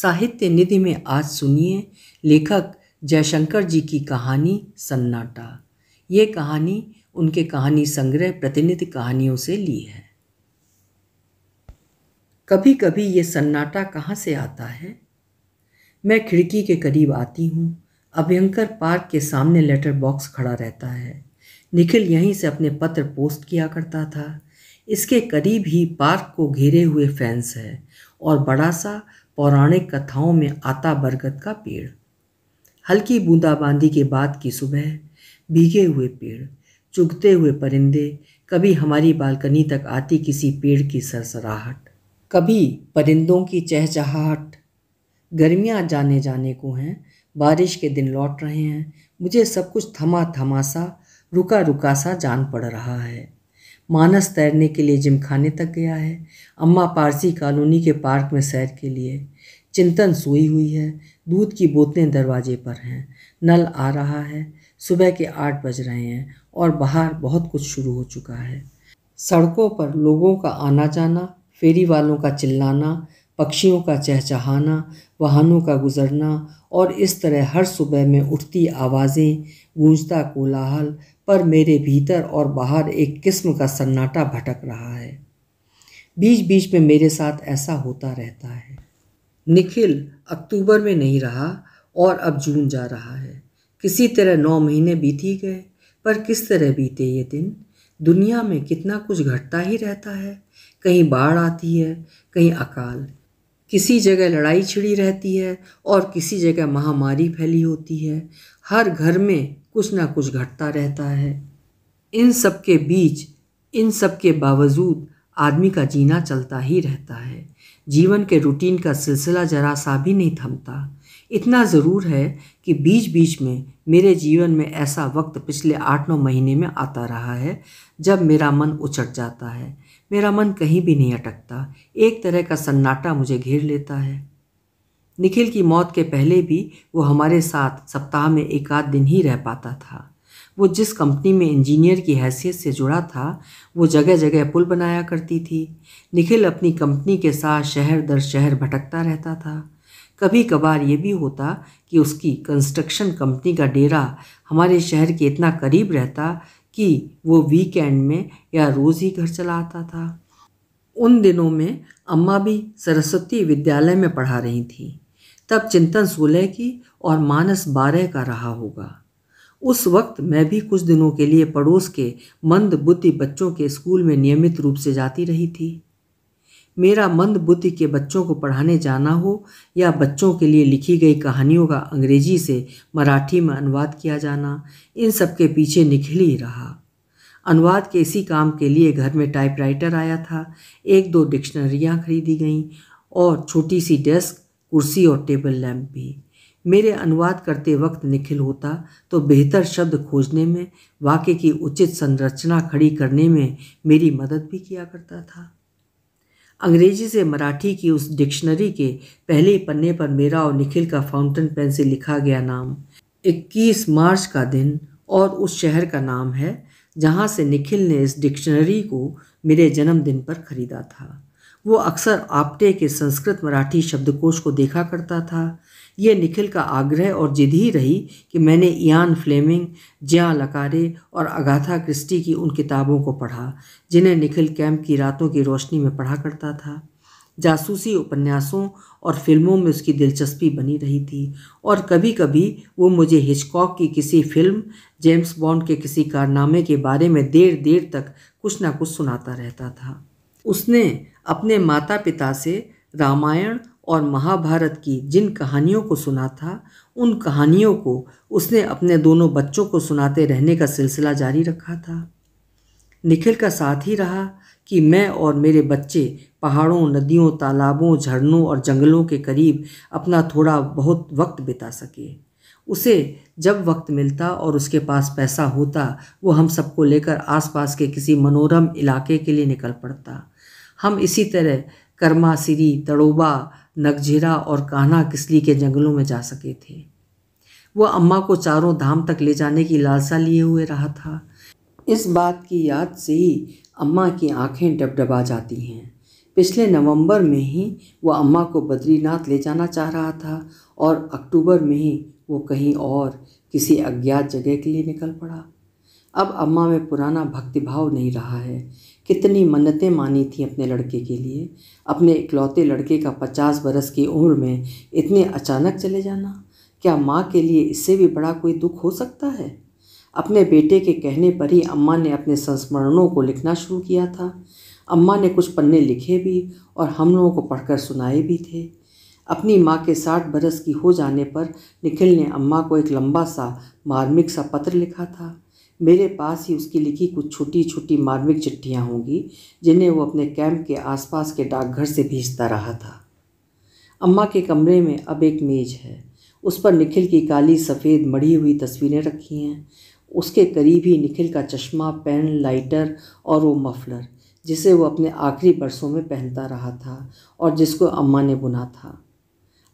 साहित्य निधि में आज सुनिए लेखक जयशंकर जी की कहानी सन्नाटा ये कहानी उनके कहानी संग्रह प्रतिनिधि कहानियों से ली है कभी कभी ये सन्नाटा कहाँ से आता है मैं खिड़की के करीब आती हूँ अभ्यंकर पार्क के सामने लेटर बॉक्स खड़ा रहता है निखिल यहीं से अपने पत्र पोस्ट किया करता था इसके करीब ही पार्क को घेरे हुए फैंस है और बड़ा सा पौराणिक कथाओं में आता बरगद का पेड़ हल्की बूंदाबांदी के बाद की सुबह भीगे हुए पेड़ चुगते हुए परिंदे कभी हमारी बालकनी तक आती किसी पेड़ की सरसराहट कभी परिंदों की चहचहाहट गर्मियाँ जाने जाने को हैं बारिश के दिन लौट रहे हैं मुझे सब कुछ थमा थमा सा रुका रुका सा जान पड़ रहा है मानस तैरने के लिए जिमखाने तक गया है अम्मा पारसी कॉलोनी के पार्क में सैर के लिए चिंतन सोई हुई है दूध की बोतलें दरवाजे पर हैं नल आ रहा है सुबह के आठ बज रहे हैं और बाहर बहुत कुछ शुरू हो चुका है सड़कों पर लोगों का आना जाना फेरी वालों का चिल्लाना पक्षियों का चहचहाना वाहनों का गुजरना और इस तरह हर सुबह में उठती आवाज़ें गूंजता कोलाहल पर मेरे भीतर और बाहर एक किस्म का सन्नाटा भटक रहा है बीच बीच में मेरे साथ ऐसा होता रहता है निखिल अक्टूबर में नहीं रहा और अब जून जा रहा है किसी तरह नौ महीने बीत ही गए पर किस तरह बीते ये दिन दुनिया में कितना कुछ घटता ही रहता है कहीं बाढ़ आती है कहीं अकाल किसी जगह लड़ाई छिड़ी रहती है और किसी जगह महामारी फैली होती है हर घर में कुछ ना कुछ घटता रहता है इन सब के बीच इन सब के बावजूद आदमी का जीना चलता ही रहता है जीवन के रूटीन का सिलसिला जरा सा भी नहीं थमता इतना ज़रूर है कि बीच बीच में मेरे जीवन में ऐसा वक्त पिछले आठ नौ महीने में आता रहा है जब मेरा मन उचट जाता है मेरा मन कहीं भी नहीं अटकता एक तरह का सन्नाटा मुझे घेर लेता है निखिल की मौत के पहले भी वो हमारे साथ सप्ताह में एक आध दिन ही रह पाता था वो जिस कंपनी में इंजीनियर की हैसियत से जुड़ा था वो जगह जगह पुल बनाया करती थी निखिल अपनी कंपनी के साथ शहर दर शहर भटकता रहता था कभी कभार ये भी होता कि उसकी कंस्ट्रक्शन कंपनी का डेरा हमारे शहर के इतना करीब रहता कि वो वीकेंड में या रोज़ ही घर चला आता था उन दिनों में अम्मा भी सरस्वती विद्यालय में पढ़ा रही थी तब चिंतन सोलह की और मानस बारह का रहा होगा उस वक्त मैं भी कुछ दिनों के लिए पड़ोस के मंद बुद्धि बच्चों के स्कूल में नियमित रूप से जाती रही थी मेरा मंद बुद्धि के बच्चों को पढ़ाने जाना हो या बच्चों के लिए लिखी गई कहानियों का अंग्रेजी से मराठी में अनुवाद किया जाना इन सब के पीछे निखिल ही रहा अनुवाद के इसी काम के लिए घर में टाइपराइटर आया था एक दो डिक्शनरियाँ खरीदी गईं और छोटी सी डेस्क कुर्सी और टेबल लैम्प भी मेरे अनुवाद करते वक्त निखिल होता तो बेहतर शब्द खोजने में वाक्य की उचित संरचना खड़ी करने में मेरी मदद भी किया करता था अंग्रेजी से मराठी की उस डिक्शनरी के पहले पन्ने पर मेरा और निखिल का फाउंटेन पेन से लिखा गया नाम 21 मार्च का दिन और उस शहर का नाम है जहाँ से निखिल ने इस डिक्शनरी को मेरे जन्मदिन पर ख़रीदा था वो अक्सर आपटे के संस्कृत मराठी शब्दकोश को देखा करता था ये निखिल का आग्रह और जिद ही रही कि मैंने इयान फ्लेमिंग जिया लकारे और अगाथा क्रिस्टी की उन किताबों को पढ़ा जिन्हें निखिल कैंप की रातों की रोशनी में पढ़ा करता था जासूसी उपन्यासों और फिल्मों में उसकी दिलचस्पी बनी रही थी और कभी कभी वो मुझे हिचकॉक की किसी फिल्म जेम्स बॉन्ड के किसी कारनामे के बारे में देर देर तक कुछ ना कुछ सुनाता रहता था उसने अपने माता पिता से रामायण और महाभारत की जिन कहानियों को सुना था उन कहानियों को उसने अपने दोनों बच्चों को सुनाते रहने का सिलसिला जारी रखा था निखिल का साथ ही रहा कि मैं और मेरे बच्चे पहाड़ों नदियों तालाबों झरनों और जंगलों के करीब अपना थोड़ा बहुत वक्त बिता सके उसे जब वक्त मिलता और उसके पास पैसा होता वो हम सबको लेकर आसपास के किसी मनोरम इलाके के लिए निकल पड़ता हम इसी तरह कर्मा सिरी तड़ोबा नगजेरा और कान्हा किसली के जंगलों में जा सके थे वह अम्मा को चारों धाम तक ले जाने की लालसा लिए हुए रहा था इस बात की याद से ही अम्मा की आंखें डबडबा जाती हैं पिछले नवंबर में ही वह अम्मा को बद्रीनाथ ले जाना चाह रहा था और अक्टूबर में ही वो कहीं और किसी अज्ञात जगह के लिए निकल पड़ा अब अम्मा में पुराना भक्तिभाव नहीं रहा है कितनी मन्नतें मानी थी अपने लड़के के लिए अपने इकलौते लड़के का पचास बरस की उम्र में इतने अचानक चले जाना क्या माँ के लिए इससे भी बड़ा कोई दुख हो सकता है अपने बेटे के कहने पर ही अम्मा ने अपने संस्मरणों को लिखना शुरू किया था अम्मा ने कुछ पन्ने लिखे भी और हम लोगों को पढ़कर सुनाए भी थे अपनी माँ के साठ बरस की हो जाने पर निखिल ने अम्मा को एक लंबा सा मार्मिक सा पत्र लिखा था मेरे पास ही उसकी लिखी कुछ छोटी छोटी मार्मिक चिट्ठियाँ होंगी जिन्हें वो अपने कैंप के आसपास के डाकघर से भेजता रहा था अम्मा के कमरे में अब एक मेज है उस पर निखिल की काली सफ़ेद मड़ी हुई तस्वीरें रखी हैं उसके करीब ही निखिल का चश्मा पेन लाइटर और वो मफलर जिसे वो अपने आखिरी बरसों में पहनता रहा था और जिसको अम्मा ने बुना था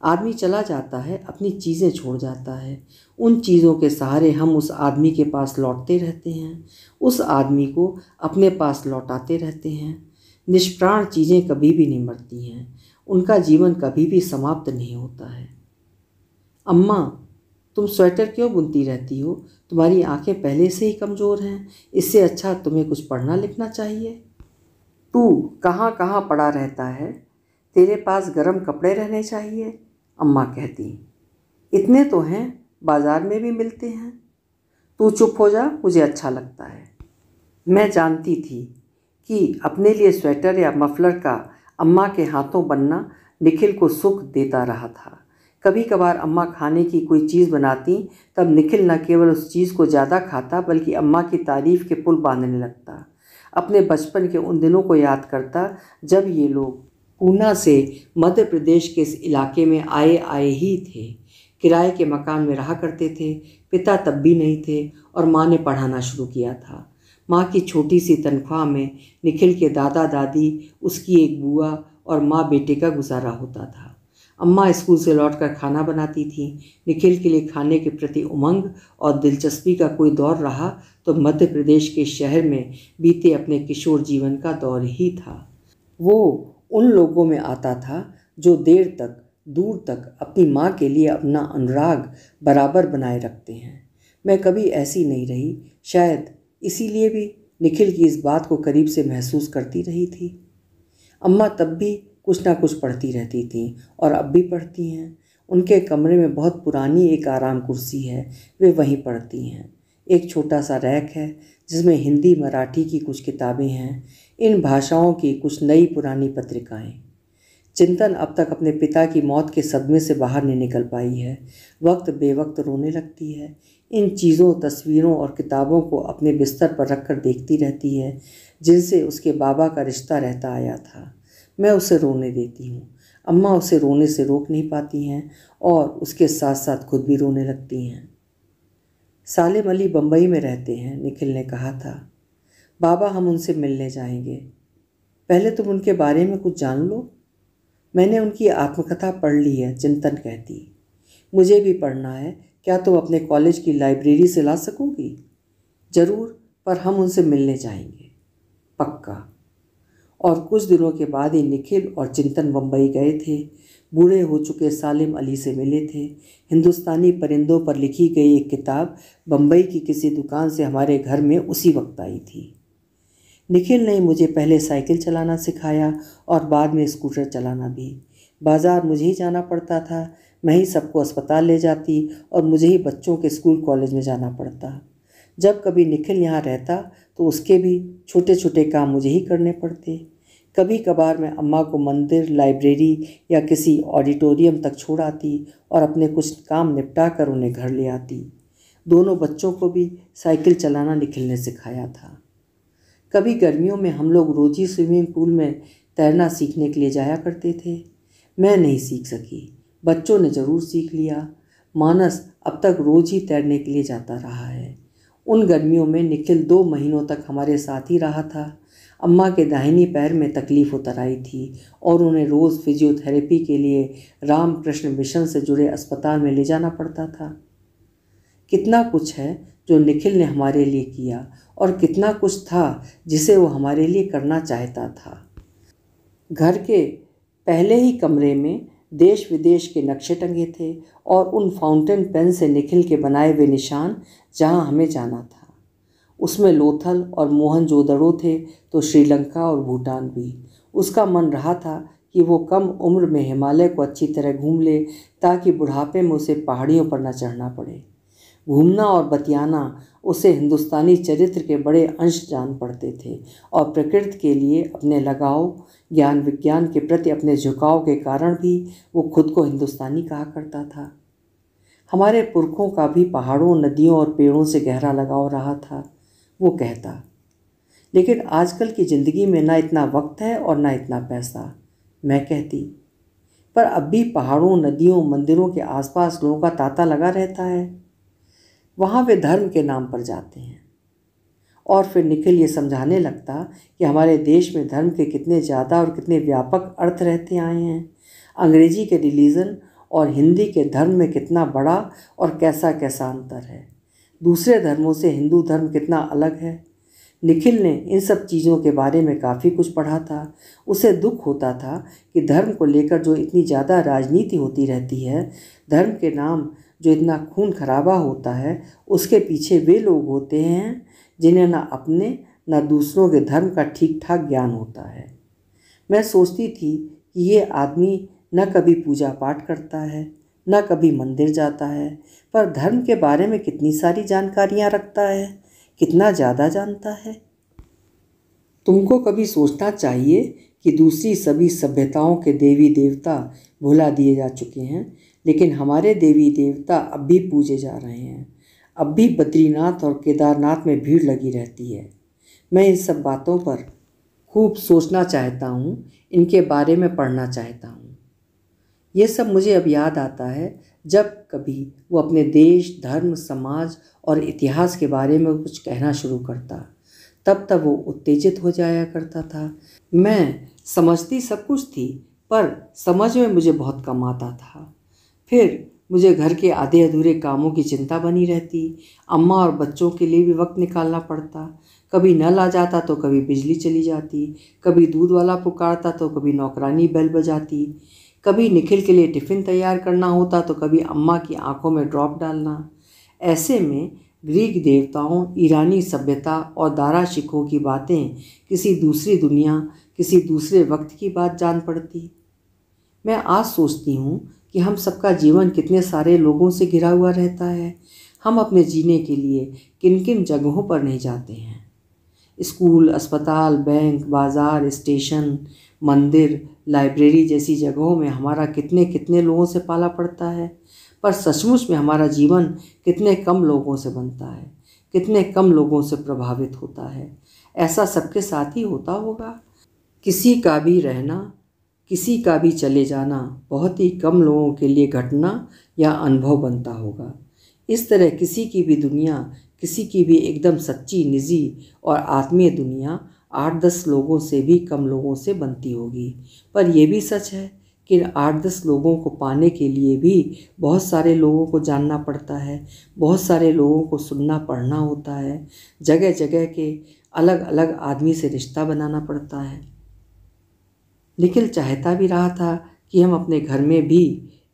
आदमी चला जाता है अपनी चीज़ें छोड़ जाता है उन चीज़ों के सहारे हम उस आदमी के पास लौटते रहते हैं उस आदमी को अपने पास लौटाते रहते हैं निष्प्राण चीज़ें कभी भी नहीं मरती हैं उनका जीवन कभी भी समाप्त नहीं होता है अम्मा तुम स्वेटर क्यों बुनती रहती हो तुम्हारी आंखें पहले से ही कमज़ोर हैं इससे अच्छा तुम्हें कुछ पढ़ना लिखना चाहिए तू कहाँ कहाँ पड़ा रहता है तेरे पास गर्म कपड़े रहने चाहिए अम्मा कहती इतने तो हैं बाज़ार में भी मिलते हैं तू चुप हो जा मुझे अच्छा लगता है मैं जानती थी कि अपने लिए स्वेटर या मफलर का अम्मा के हाथों बनना निखिल को सुख देता रहा था कभी कभार अम्मा खाने की कोई चीज़ बनाती तब निखिल न केवल उस चीज़ को ज़्यादा खाता बल्कि अम्मा की तारीफ़ के पुल बांधने लगता अपने बचपन के उन दिनों को याद करता जब ये लोग ऊना से मध्य प्रदेश के इस इलाके में आए आए ही थे किराए के मकान में रहा करते थे पिता तब भी नहीं थे और माँ ने पढ़ाना शुरू किया था माँ की छोटी सी तनख्वाह में निखिल के दादा दादी उसकी एक बुआ और माँ बेटे का गुजारा होता था अम्मा स्कूल से लौटकर खाना बनाती थीं निखिल के लिए खाने के प्रति उमंग और दिलचस्पी का कोई दौर रहा तो मध्य प्रदेश के शहर में बीते अपने किशोर जीवन का दौर ही था वो उन लोगों में आता था जो देर तक दूर तक अपनी माँ के लिए अपना अनुराग बराबर बनाए रखते हैं मैं कभी ऐसी नहीं रही शायद इसीलिए भी निखिल की इस बात को करीब से महसूस करती रही थी अम्मा तब भी कुछ ना कुछ पढ़ती रहती थी और अब भी पढ़ती हैं उनके कमरे में बहुत पुरानी एक आराम कुर्सी है वे वहीं पढ़ती हैं एक छोटा सा रैक है जिसमें हिंदी मराठी की कुछ किताबें हैं इन भाषाओं की कुछ नई पुरानी पत्रिकाएं चिंतन अब तक अपने पिता की मौत के सदमे से बाहर नहीं निकल पाई है वक्त बेवक्त रोने लगती है इन चीज़ों तस्वीरों और किताबों को अपने बिस्तर पर रख कर देखती रहती है जिनसे उसके बाबा का रिश्ता रहता आया था मैं उसे रोने देती हूँ अम्मा उसे रोने से रोक नहीं पाती हैं और उसके साथ साथ खुद भी रोने लगती हैं सालिम अली बम्बई में रहते हैं निखिल ने कहा था बाबा हम उनसे मिलने जाएंगे पहले तुम उनके बारे में कुछ जान लो मैंने उनकी आत्मकथा पढ़ ली है चिंतन कहती मुझे भी पढ़ना है क्या तुम अपने कॉलेज की लाइब्रेरी से ला सकोगी ज़रूर पर हम उनसे मिलने जाएंगे पक्का और कुछ दिनों के बाद ही निखिल और चिंतन बम्बई गए थे बूढ़े हो चुके सालिम अली से मिले थे हिंदुस्तानी परिंदों पर लिखी गई एक किताब बम्बई की किसी दुकान से हमारे घर में उसी वक्त आई थी निखिल ने मुझे पहले साइकिल चलाना सिखाया और बाद में स्कूटर चलाना भी बाज़ार मुझे ही जाना पड़ता था मैं ही सबको अस्पताल ले जाती और मुझे ही बच्चों के स्कूल कॉलेज में जाना पड़ता जब कभी निखिल यहाँ रहता तो उसके भी छोटे छोटे काम मुझे ही करने पड़ते कभी कभार मैं अम्मा को मंदिर लाइब्रेरी या किसी ऑडिटोरियम तक छोड़ आती और अपने कुछ काम निपटा कर उन्हें घर ले आती दोनों बच्चों को भी साइकिल चलाना निखिलने सिखाया था कभी गर्मियों में हम लोग रोज़ी स्विमिंग पूल में तैरना सीखने के लिए जाया करते थे मैं नहीं सीख सकी बच्चों ने ज़रूर सीख लिया मानस अब तक रोज़ ही तैरने के लिए जाता रहा है उन गर्मियों में निखिल दो महीनों तक हमारे साथ ही रहा था अम्मा के दाहिनी पैर में तकलीफ़ उतर आई थी और उन्हें रोज़ फिजियोथेरेपी के लिए रामकृष्ण मिशन से जुड़े अस्पताल में ले जाना पड़ता था कितना कुछ है जो निखिल ने हमारे लिए किया और कितना कुछ था जिसे वो हमारे लिए करना चाहता था घर के पहले ही कमरे में देश विदेश के नक्शे टंगे थे और उन फाउंटेन पेन से निखिल के बनाए हुए निशान जहाँ हमें जाना था उसमें लोथल और मोहनजोदड़ो थे तो श्रीलंका और भूटान भी उसका मन रहा था कि वो कम उम्र में हिमालय को अच्छी तरह घूम ले ताकि बुढ़ापे में उसे पहाड़ियों पर न चढ़ना पड़े घूमना और बतियाना उसे हिंदुस्तानी चरित्र के बड़े अंश जान पड़ते थे और प्रकृति के लिए अपने लगाव ज्ञान विज्ञान के प्रति अपने झुकाव के कारण भी वो खुद को हिंदुस्तानी कहा करता था हमारे पुरखों का भी पहाड़ों नदियों और पेड़ों से गहरा लगाव रहा था वो कहता लेकिन आजकल की ज़िंदगी में ना इतना वक्त है और ना इतना पैसा मैं कहती पर अब भी पहाड़ों नदियों मंदिरों के आसपास लोगों का तांता लगा रहता है वहाँ वे धर्म के नाम पर जाते हैं और फिर निखिल ये समझाने लगता कि हमारे देश में धर्म के कितने ज़्यादा और कितने व्यापक अर्थ रहते आए हैं अंग्रेजी के रिलीज़न और हिंदी के धर्म में कितना बड़ा और कैसा कैसा अंतर है दूसरे धर्मों से हिंदू धर्म कितना अलग है निखिल ने इन सब चीज़ों के बारे में काफ़ी कुछ पढ़ा था उसे दुख होता था कि धर्म को लेकर जो इतनी ज़्यादा राजनीति होती रहती है धर्म के नाम जो इतना खून खराबा होता है उसके पीछे वे लोग होते हैं जिन्हें ना अपने ना दूसरों के धर्म का ठीक ठाक ज्ञान होता है मैं सोचती थी कि ये आदमी न कभी पूजा पाठ करता है न कभी मंदिर जाता है पर धर्म के बारे में कितनी सारी जानकारियाँ रखता है कितना ज़्यादा जानता है तुमको कभी सोचना चाहिए कि दूसरी सभी सभ्यताओं के देवी देवता भुला दिए जा चुके हैं लेकिन हमारे देवी देवता अब भी पूजे जा रहे हैं अब भी बद्रीनाथ और केदारनाथ में भीड़ लगी रहती है मैं इन सब बातों पर खूब सोचना चाहता हूँ इनके बारे में पढ़ना चाहता हूँ ये सब मुझे अब याद आता है जब कभी वो अपने देश धर्म समाज और इतिहास के बारे में कुछ कहना शुरू करता तब तब वो उत्तेजित हो जाया करता था मैं समझती सब कुछ थी पर समझ में मुझे बहुत कम आता था फिर मुझे घर के आधे अधूरे कामों की चिंता बनी रहती अम्मा और बच्चों के लिए भी वक्त निकालना पड़ता कभी नल आ जाता तो कभी बिजली चली जाती कभी दूध वाला पुकारता तो कभी नौकरानी बैल बजाती कभी निखिल के लिए टिफ़िन तैयार करना होता तो कभी अम्मा की आंखों में ड्रॉप डालना ऐसे में ग्रीक देवताओं ईरानी सभ्यता और दारा शिखों की बातें किसी दूसरी दुनिया किसी दूसरे वक्त की बात जान पड़ती मैं आज सोचती हूँ कि हम सबका जीवन कितने सारे लोगों से घिरा हुआ रहता है हम अपने जीने के लिए किन किन जगहों पर नहीं जाते हैं स्कूल अस्पताल बैंक बाज़ार स्टेशन मंदिर लाइब्रेरी जैसी जगहों में हमारा कितने कितने लोगों से पाला पड़ता है पर सचमुच में हमारा जीवन कितने कम लोगों से बनता है कितने कम लोगों से प्रभावित होता है ऐसा सबके साथ ही होता होगा किसी का भी रहना किसी का भी चले जाना बहुत ही कम लोगों के लिए घटना या अनुभव बनता होगा इस तरह किसी की भी दुनिया किसी की भी एकदम सच्ची निजी और आत्मीय दुनिया आठ दस लोगों से भी कम लोगों से बनती होगी पर यह भी सच है कि आठ दस लोगों को पाने के लिए भी बहुत सारे लोगों को जानना पड़ता है बहुत सारे लोगों को सुनना पढ़ना होता है जगह जगह के अलग अलग आदमी से रिश्ता बनाना पड़ता है निखिल चाहता भी रहा था कि हम अपने घर में भी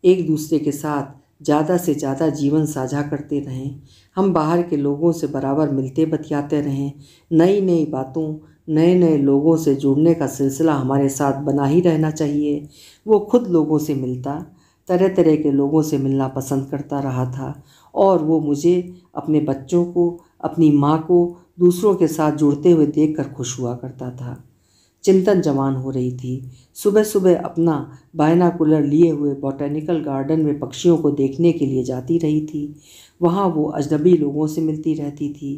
एक दूसरे के साथ ज़्यादा से ज़्यादा जीवन साझा करते रहें हम बाहर के लोगों से बराबर मिलते बतियाते रहें नई नई बातों नए नए लोगों से जुड़ने का सिलसिला हमारे साथ बना ही रहना चाहिए वो खुद लोगों से मिलता तरह तरह के लोगों से मिलना पसंद करता रहा था और वो मुझे अपने बच्चों को अपनी माँ को दूसरों के साथ जुड़ते हुए देख कर खुश हुआ करता था चिंतन जवान हो रही थी सुबह सुबह अपना बायनाकुलर लिए हुए बॉटेनिकल गार्डन में पक्षियों को देखने के लिए जाती रही थी वहाँ वो अजनबी लोगों से मिलती रहती थी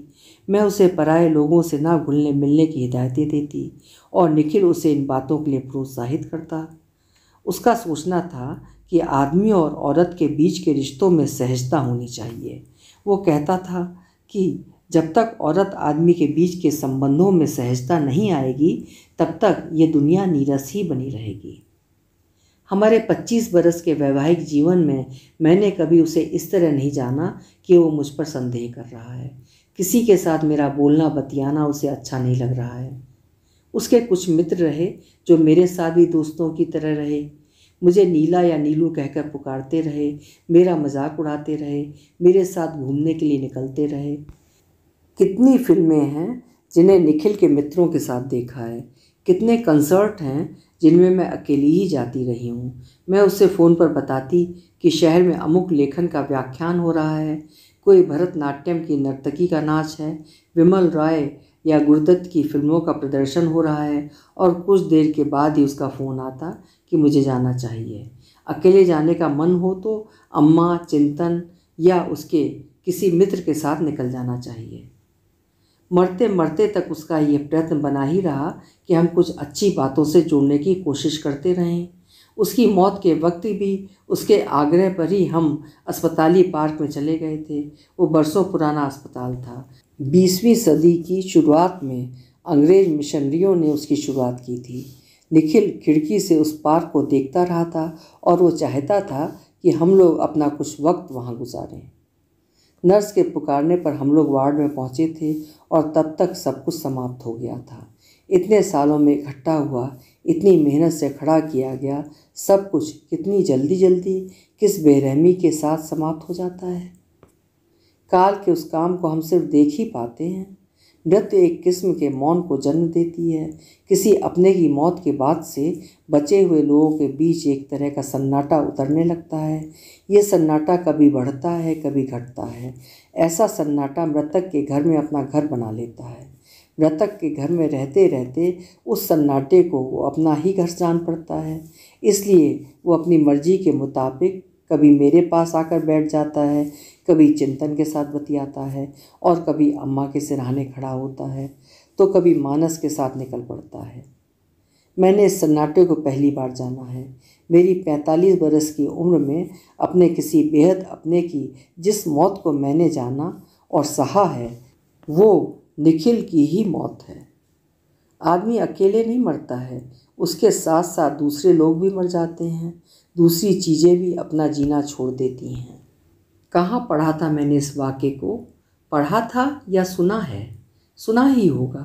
मैं उसे पराए लोगों से ना घुलने मिलने की हिदायतें देती और निखिल उसे इन बातों के लिए प्रोत्साहित करता उसका सोचना था कि आदमी और औरत के बीच के रिश्तों में सहजता होनी चाहिए वो कहता था कि जब तक औरत आदमी के बीच के संबंधों में सहजता नहीं आएगी तब तक ये दुनिया नीरस ही बनी रहेगी हमारे 25 बरस के वैवाहिक जीवन में मैंने कभी उसे इस तरह नहीं जाना कि वो मुझ पर संदेह कर रहा है किसी के साथ मेरा बोलना बतियाना उसे अच्छा नहीं लग रहा है उसके कुछ मित्र रहे जो मेरे साथ भी दोस्तों की तरह रहे मुझे नीला या नीलू कहकर पुकारते रहे मेरा मजाक उड़ाते रहे मेरे साथ घूमने के लिए निकलते रहे कितनी फिल्में हैं जिन्हें निखिल के मित्रों के साथ देखा है कितने कंसर्ट हैं जिनमें मैं अकेली ही जाती रही हूँ मैं उससे फ़ोन पर बताती कि शहर में अमुक लेखन का व्याख्यान हो रहा है कोई भरतनाट्यम की नर्तकी का नाच है विमल राय या गुरदत्त की फिल्मों का प्रदर्शन हो रहा है और कुछ देर के बाद ही उसका फ़ोन आता कि मुझे जाना चाहिए अकेले जाने का मन हो तो अम्मा चिंतन या उसके किसी मित्र के साथ निकल जाना चाहिए मरते मरते तक उसका ये प्रयत्न बना ही रहा कि हम कुछ अच्छी बातों से जुड़ने की कोशिश करते रहें उसकी मौत के वक्त भी उसके आग्रह पर ही हम अस्पताली पार्क में चले गए थे वो बरसों पुराना अस्पताल था बीसवीं सदी की शुरुआत में अंग्रेज मिशनरियों ने उसकी शुरुआत की थी निखिल खिड़की से उस पार्क को देखता रहा था और वो चाहता था कि हम लोग अपना कुछ वक्त वहाँ गुजारें नर्स के पुकारने पर हम लोग वार्ड में पहुँचे थे और तब तक सब कुछ समाप्त हो गया था इतने सालों में इकट्ठा हुआ इतनी मेहनत से खड़ा किया गया सब कुछ कितनी जल्दी जल्दी किस बेरहमी के साथ समाप्त हो जाता है काल के उस काम को हम सिर्फ देख ही पाते हैं मृत्यु एक किस्म के मौन को जन्म देती है किसी अपने की मौत के बाद से बचे हुए लोगों के बीच एक तरह का सन्नाटा उतरने लगता है ये सन्नाटा कभी बढ़ता है कभी घटता है ऐसा सन्नाटा मृतक के घर में अपना घर बना लेता है मृतक के घर में रहते रहते उस सन्नाटे को वो अपना ही घर जान पड़ता है इसलिए वो अपनी मर्जी के मुताबिक कभी मेरे पास आकर बैठ जाता है कभी चिंतन के साथ बतियाता है और कभी अम्मा के सिरहाने खड़ा होता है तो कभी मानस के साथ निकल पड़ता है मैंने इस सन्नाटे को पहली बार जाना है मेरी पैंतालीस बरस की उम्र में अपने किसी बेहद अपने की जिस मौत को मैंने जाना और सहा है वो निखिल की ही मौत है आदमी अकेले नहीं मरता है उसके साथ साथ दूसरे लोग भी मर जाते हैं दूसरी चीज़ें भी अपना जीना छोड़ देती हैं कहाँ पढ़ा था मैंने इस वाक्य को पढ़ा था या सुना है सुना ही होगा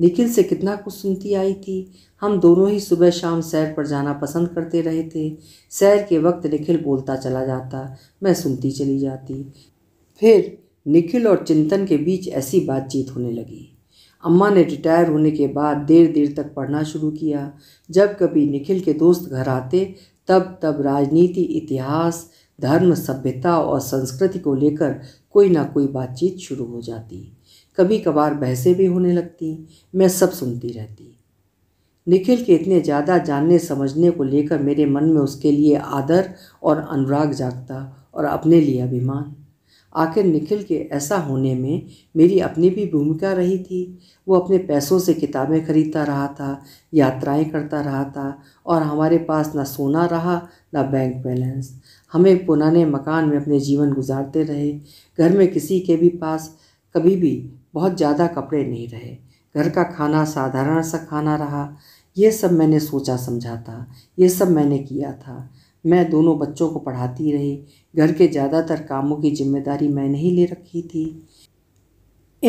निखिल से कितना कुछ सुनती आई थी हम दोनों ही सुबह शाम सैर पर जाना पसंद करते रहे थे सैर के वक्त निखिल बोलता चला जाता मैं सुनती चली जाती फिर निखिल और चिंतन के बीच ऐसी बातचीत होने लगी अम्मा ने रिटायर होने के बाद देर देर तक पढ़ना शुरू किया जब कभी निखिल के दोस्त घर आते तब तब राजनीति इतिहास धर्म सभ्यता और संस्कृति को लेकर कोई ना कोई बातचीत शुरू हो जाती कभी कभार बहसें भी होने लगती मैं सब सुनती रहती निखिल के इतने ज़्यादा जानने समझने को लेकर मेरे मन में उसके लिए आदर और अनुराग जागता और अपने लिए अभिमान आखिर निखिल के ऐसा होने में मेरी अपनी भी भूमिका रही थी वो अपने पैसों से किताबें खरीदता रहा था यात्राएं करता रहा था और हमारे पास ना सोना रहा ना बैंक बैलेंस हमें पुराने मकान में अपने जीवन गुजारते रहे घर में किसी के भी पास कभी भी बहुत ज़्यादा कपड़े नहीं रहे घर का खाना साधारण सा खाना रहा यह सब मैंने सोचा समझा था यह सब मैंने किया था मैं दोनों बच्चों को पढ़ाती रही घर के ज़्यादातर कामों की जिम्मेदारी मैंने ही ले रखी थी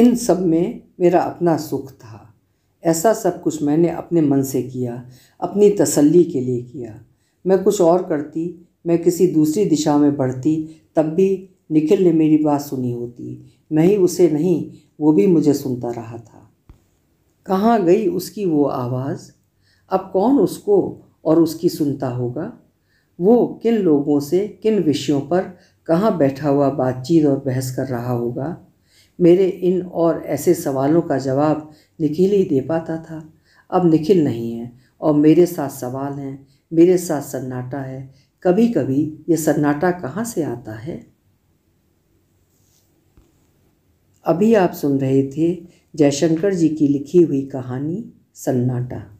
इन सब में मेरा अपना सुख था ऐसा सब कुछ मैंने अपने मन से किया अपनी तसल्ली के लिए किया मैं कुछ और करती मैं किसी दूसरी दिशा में बढ़ती तब भी निखिल ने मेरी बात सुनी होती मैं ही उसे नहीं वो भी मुझे सुनता रहा था कहाँ गई उसकी वो आवाज़ अब कौन उसको और उसकी सुनता होगा वो किन लोगों से किन विषयों पर कहाँ बैठा हुआ बातचीत और बहस कर रहा होगा मेरे इन और ऐसे सवालों का जवाब निखिल ही दे पाता था अब निखिल नहीं है और मेरे साथ सवाल हैं मेरे साथ सन्नाटा है कभी कभी ये सन्नाटा कहाँ से आता है अभी आप सुन रहे थे जयशंकर जी की लिखी हुई कहानी सन्नाटा